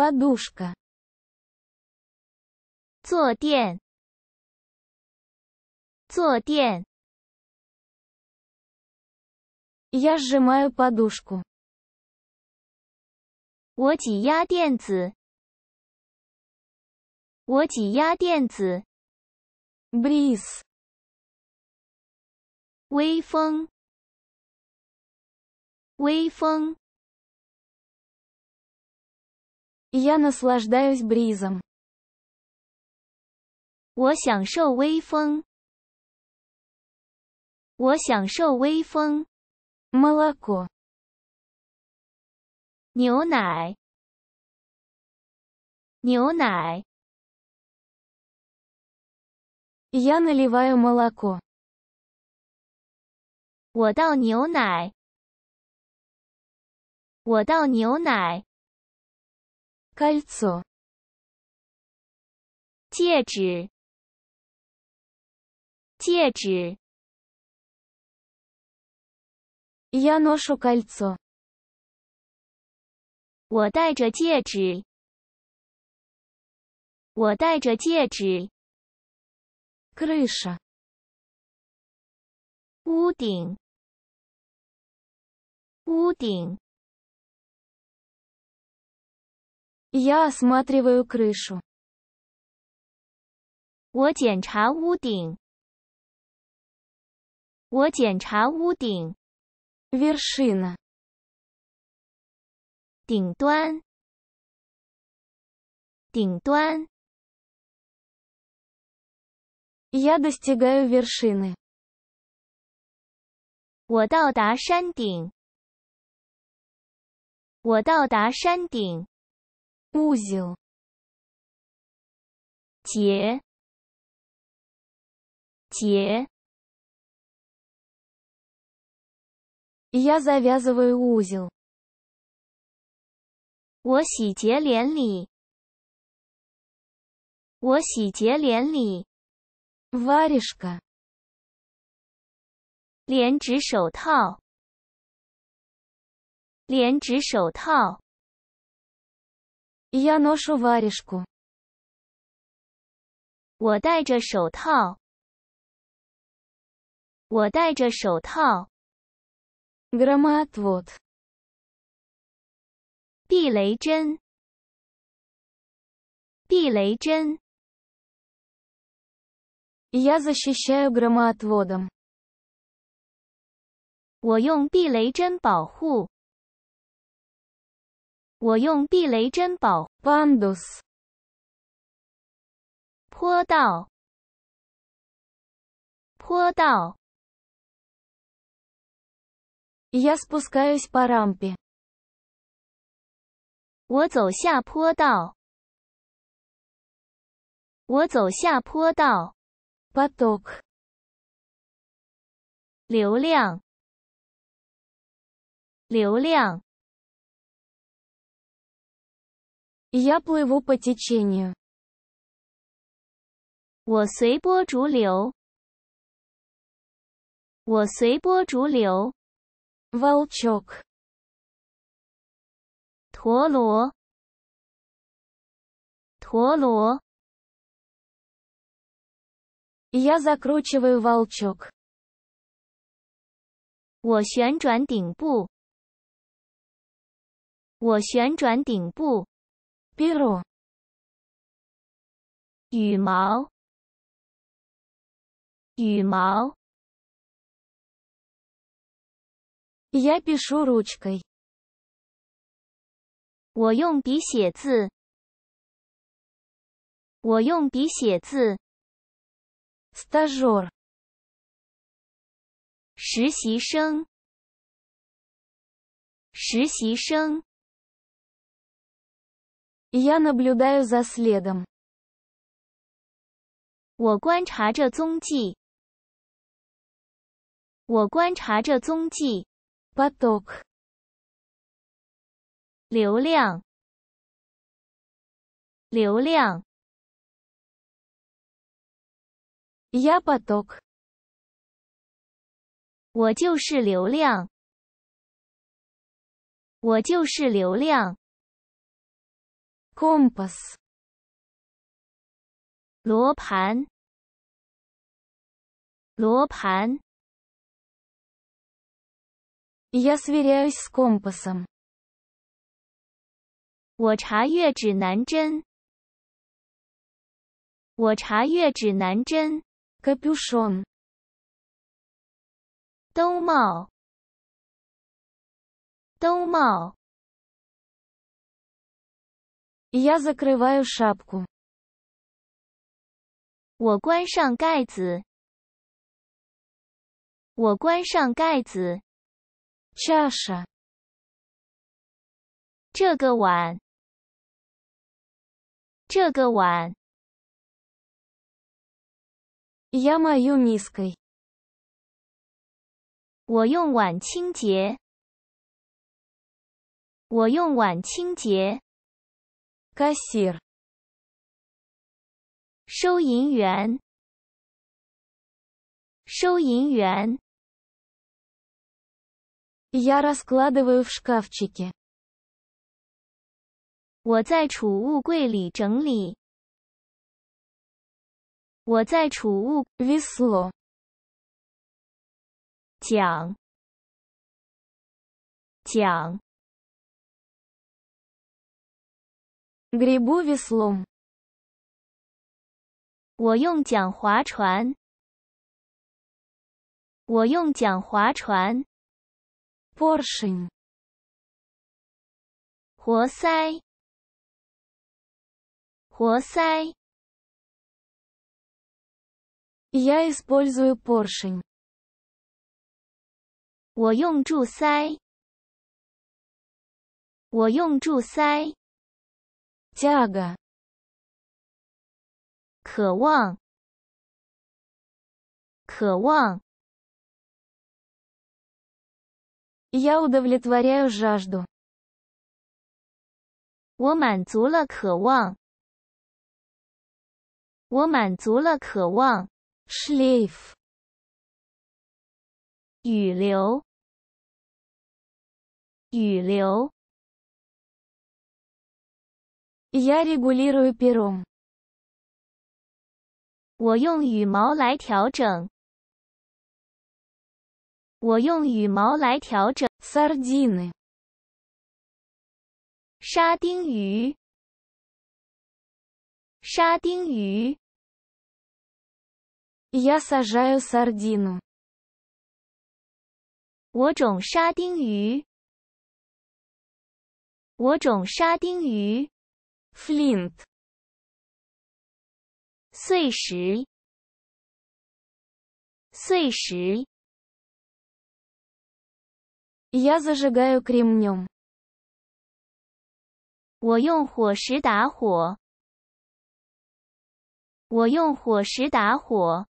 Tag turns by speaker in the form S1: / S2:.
S1: подушка，坐垫，坐垫。Я сжимаю подушку。我挤压垫子。我挤压垫子。Бриз，微风，微风。Я наслаждаюсь бризом. Молоко. 我享受微风。我享受微风。молоко Я наливаю молоко. 我倒牛奶。我倒牛奶。戒指，戒指。Я ношу кольцо。我戴着戒指。我戴着戒指。Крыша。屋顶。屋顶。我检查屋顶。我检查屋顶。顶端。顶端。我到达山顶。我到达山顶。我到达山顶。узел，结，结。Я завязываю узел。我喜结连理。我喜结连理。варежка，连指手套。连指手套。Я ношу варежку。我戴着手套。我戴着手套。г р о м о о в о д 避雷针。п и л Я защищаю громоотводом. 我用避雷针保护。我用避雷珍宝 b u n d o s 坡道。坡道。Я спускаюсь по рампе。我走下坡道。我走下坡道。Будок。流量。流量。Я плыву по течению. 我随波逐流。我随波逐流。Волчок. 陀螺。陀螺。Я закручиваю волчок. 我旋转顶部。我旋转顶部。biru，羽毛，羽毛。Я пишу ручкой。我用笔写字。我用笔写字。стажор，实习生，实习生。我观察着踪迹。我观察着踪迹。流量，流量。我就是流量。我就是流量。Compass，罗盘，罗盘。Я свирию скомпосом。我查阅指南针。我查阅指南针。Капушон，兜帽，兜帽。我关上盖子。我关上盖子。Чаша。这个碗。这个碗。Я мою миску。我用碗清洁。我用碗清洁。Кассир. Шоу Cashier，收 н 员，收银员。Я раскладываю в шкафчики。我在储物柜里整理。我在储物。в е с л о 讲，讲。Гребу веслом。我用桨划船。我用桨划船。Поршень。活塞。Хосей。Я использую поршень。我用柱塞。我用柱塞。жажд 渴望渴望，Я удовлетворяю жажду。我满足了渴望。我满足了渴望。шлив 雨流雨流 Я регулирую пером. 我用羽毛来调整。我用羽毛来调整。Сардины. 沙丁鱼。沙丁鱼。Я сажаю сардину. 我种沙丁鱼。我种沙丁鱼。flint，碎石，碎石。Я зажигаю к р е м н е м 我用火石打火。我用火石打火。